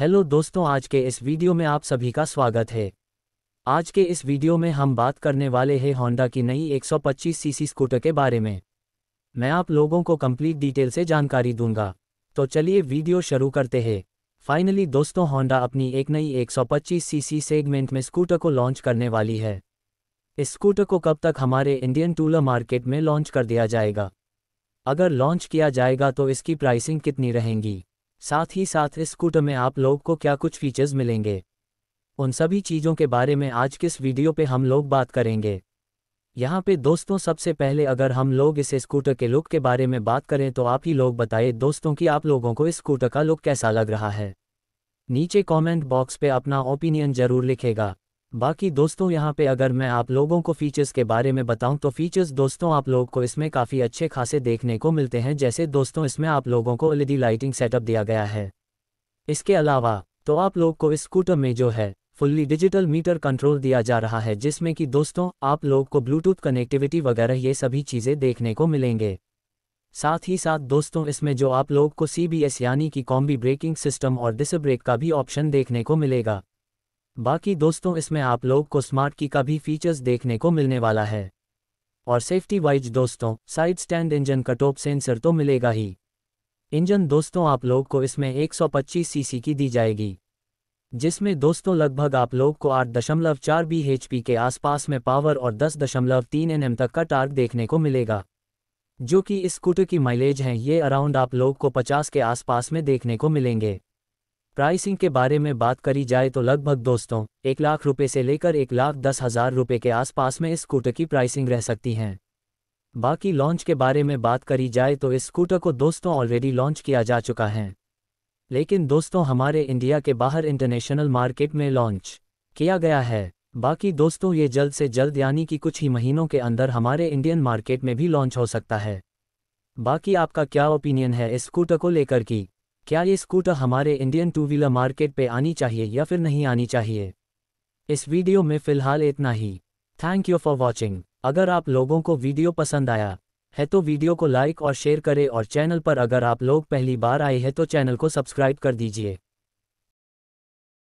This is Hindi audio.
हेलो दोस्तों आज के इस वीडियो में आप सभी का स्वागत है आज के इस वीडियो में हम बात करने वाले हैं होंडा की नई 125 सीसी स्कूटर के बारे में मैं आप लोगों को कंप्लीट डिटेल से जानकारी दूंगा तो चलिए वीडियो शुरू करते हैं फाइनली दोस्तों होंडा अपनी एक नई 125 सीसी सेगमेंट में स्कूटर को लॉन्च करने वाली है इस स्कूटर को कब तक हमारे इंडियन टूलर मार्केट में लॉन्च कर दिया जाएगा अगर लॉन्च किया जाएगा तो इसकी प्राइसिंग कितनी रहेंगी साथ ही साथ इस स्कूटर में आप लोग को क्या कुछ फीचर्स मिलेंगे उन सभी चीज़ों के बारे में आज किस वीडियो पे हम लोग बात करेंगे यहाँ पे दोस्तों सबसे पहले अगर हम लोग इस स्कूटर के लुक के बारे में बात करें तो आप ही लोग बताएं दोस्तों कि आप लोगों को इस स्कूटर का लुक कैसा लग रहा है नीचे कमेंट बॉक्स पे अपना ओपिनियन जरूर लिखेगा बाकी दोस्तों यहाँ पे अगर मैं आप लोगों को फीचर्स के बारे में बताऊं तो फीचर्स दोस्तों आप लोग को इसमें काफ़ी अच्छे खासे देखने को मिलते हैं जैसे दोस्तों इसमें आप लोगों को एल लाइटिंग सेटअप दिया गया है इसके अलावा तो आप लोग को इस स्कूटर में जो है फुल्ली डिजिटल मीटर कंट्रोल दिया जा रहा है जिसमें कि दोस्तों आप लोग को ब्लूटूथ कनेक्टिविटी वगैरह ये सभी चीज़ें देखने को मिलेंगे साथ ही साथ दोस्तों इसमें जो आप लोग को सी यानी कि कॉम्बी ब्रेकिंग सिस्टम और डिस ब्रेक का भी ऑप्शन देखने को मिलेगा बाकी दोस्तों इसमें आप लोग को स्मार्ट की का भी फीचर्स देखने को मिलने वाला है और सेफ्टी वाइज दोस्तों साइड स्टैंड इंजन का टॉप सेंसर तो मिलेगा ही इंजन दोस्तों आप लोग को इसमें 125 सीसी की दी जाएगी जिसमें दोस्तों लगभग आप लोग को 8.4 दशमलव चार बी के आसपास में पावर और 10.3 दशमलव तीन तक का टार्क देखने को मिलेगा जो कि इस स्कूटर की माइलेज है ये अराउंड आप लोग को 50 के आसपास में देखने को मिलेंगे प्राइसिंग के बारे में बात करी जाए तो लगभग दोस्तों एक लाख रुपए से लेकर एक लाख दस हजार रुपये के आसपास में इस स्कूटर की प्राइसिंग रह सकती हैं बाकी लॉन्च के बारे में बात करी जाए तो इस स्कूटर को दोस्तों ऑलरेडी लॉन्च किया जा चुका है लेकिन दोस्तों हमारे इंडिया के बाहर इंटरनेशनल मार्केट में लॉन्च किया गया है बाकी दोस्तों ये जल्द से जल्द यानी कि कुछ ही महीनों के अंदर हमारे इंडियन मार्केट में भी लॉन्च हो सकता है बाकी आपका क्या ओपिनियन है इस स्कूटर को लेकर की क्या ये स्कूटर हमारे इंडियन टू व्हीलर मार्केट पे आनी चाहिए या फिर नहीं आनी चाहिए इस वीडियो में फ़िलहाल इतना ही थैंक यू फॉर वॉचिंग अगर आप लोगों को वीडियो पसंद आया है तो वीडियो को लाइक और शेयर करें और चैनल पर अगर आप लोग पहली बार आए हैं तो चैनल को सब्सक्राइब कर दीजिए